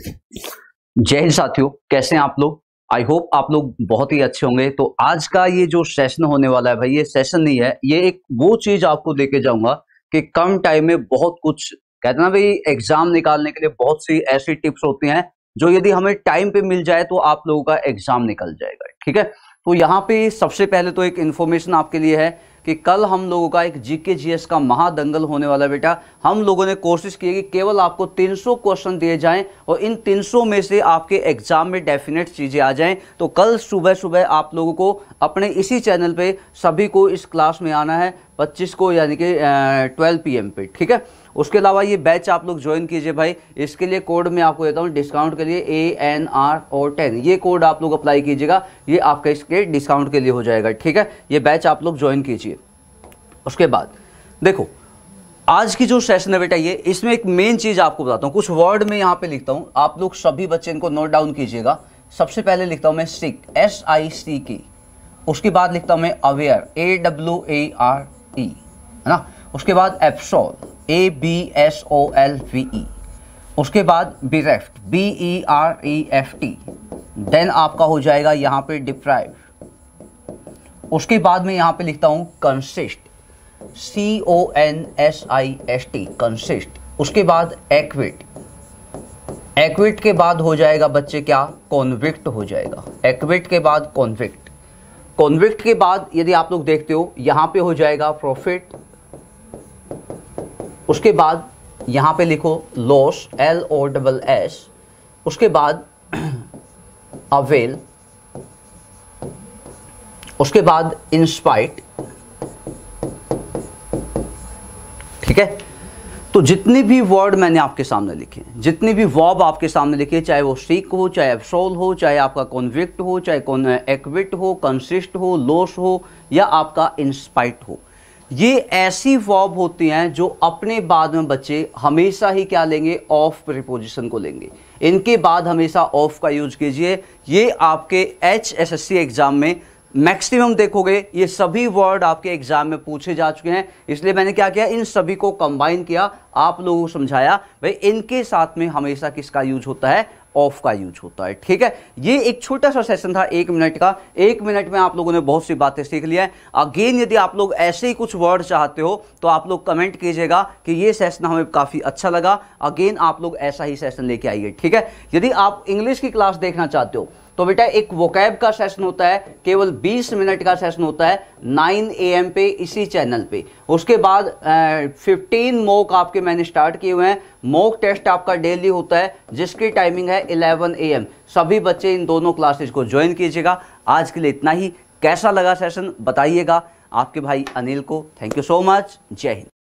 जय हिंद साथियों कैसे हैं आप लोग आई होप आप लोग बहुत ही अच्छे होंगे तो आज का ये जो सेशन होने वाला है भाई ये सेशन नहीं है ये एक वो चीज आपको लेके जाऊंगा कि कम टाइम में बहुत कुछ कहते ना भाई एग्जाम निकालने के लिए बहुत सी ऐसी टिप्स होती हैं जो यदि हमें टाइम पे मिल जाए तो आप लोगों का एग्जाम निकल जाएगा ठीक है तो यहाँ पे सबसे पहले तो एक इन्फॉर्मेशन आपके लिए है कि कल हम लोगों का एक जीके जीएस का महादंगल होने वाला बेटा हम लोगों ने कोशिश की कि केवल आपको 300 क्वेश्चन दिए जाएं और इन 300 में से आपके एग्जाम में डेफिनेट चीज़ें आ जाएं तो कल सुबह सुबह आप लोगों को अपने इसी चैनल पे सभी को इस क्लास में आना है 25 को यानी कि 12 पीएम पे ठीक है उसके अलावा ये बैच आप लोग ज्वाइन कीजिए भाई इसके लिए कोड मैं आपको देता हूँ डिस्काउंट के लिए ए एन आर और टेन ये कोड आप लोग अप्लाई कीजिएगा ये आपका इसके डिस्काउंट के लिए हो जाएगा ठीक है ये बैच आप लोग ज्वाइन कीजिए उसके बाद देखो आज की जो सेशन है बेटा ये इसमें एक मेन चीज़ आपको बताता हूँ कुछ वर्ड में यहाँ पे लिखता हूँ आप लोग सभी बच्चे इनको नोट डाउन कीजिएगा सबसे पहले लिखता हूँ मैं सिक एस आई सी की उसके बाद लिखता हूँ मैं aware A W A R E e, है ना उसके बाद absolve A B S O L V E उसके बाद bereft B E R E F T then आपका हो जाएगा यहाँ पे डिप्राइव उसके बाद मैं यहाँ पे लिखता हूँ consist C O N S I S T consist उसके बाद एक्विट एक्विट के बाद हो जाएगा बच्चे क्या कॉन्विक्ट हो जाएगा एक्विट के बाद कॉन्विक्ट कॉन्विक्ट के बाद यदि आप लोग देखते हो यहां पे हो जाएगा प्रॉफिट उसके बाद यहां पे लिखो loss L O double S उसके बाद अवेल उसके बाद इंस्पाइट ठीक है तो जितने भी वर्ड मैंने आपके सामने लिखे जितने भी वॉब आपके सामने लिखे चाहे वो सीक हो चाहे एफसोल हो चाहे आपका कॉन्विक्ट हो चाहे कौन एक्विट हो कंसिस्ट हो लोस हो या आपका इंस्पाइट हो ये ऐसी वॉब होती हैं जो अपने बाद में बच्चे हमेशा ही क्या लेंगे ऑफ प्रिपोजिशन को लेंगे इनके बाद हमेशा ऑफ का यूज कीजिए ये आपके H S S C exam में मैक्सिमम देखोगे ये सभी वर्ड आपके एग्जाम में पूछे जा चुके हैं इसलिए मैंने क्या किया इन सभी को कंबाइन किया आप लोगों को समझाया भाई इनके साथ में हमेशा किसका यूज होता है ऑफ का यूज होता है ठीक है ये एक छोटा सा सेशन था एक मिनट का एक मिनट में आप लोगों ने बहुत सी बातें सीख लिया है अगेन यदि आप लोग ऐसे ही कुछ वर्ड चाहते हो तो आप लोग कमेंट कीजिएगा कि ये सेशन हमें काफ़ी अच्छा लगा अगेन आप लोग ऐसा ही सेशन लेके आइए ठीक है यदि आप इंग्लिश की क्लास देखना चाहते हो तो बेटा एक वोकैब का सेशन होता है केवल 20 मिनट का सेशन होता है 9 एम पे इसी चैनल पे उसके बाद फिफ्टीन मोक आपके मैंने स्टार्ट किए हुए हैं मोक टेस्ट आपका डेली होता है जिसकी टाइमिंग है 11 एम सभी बच्चे इन दोनों क्लासेज को ज्वाइन कीजिएगा आज के लिए इतना ही कैसा लगा सेशन बताइएगा आपके भाई अनिल को थैंक यू सो मच जय हिंद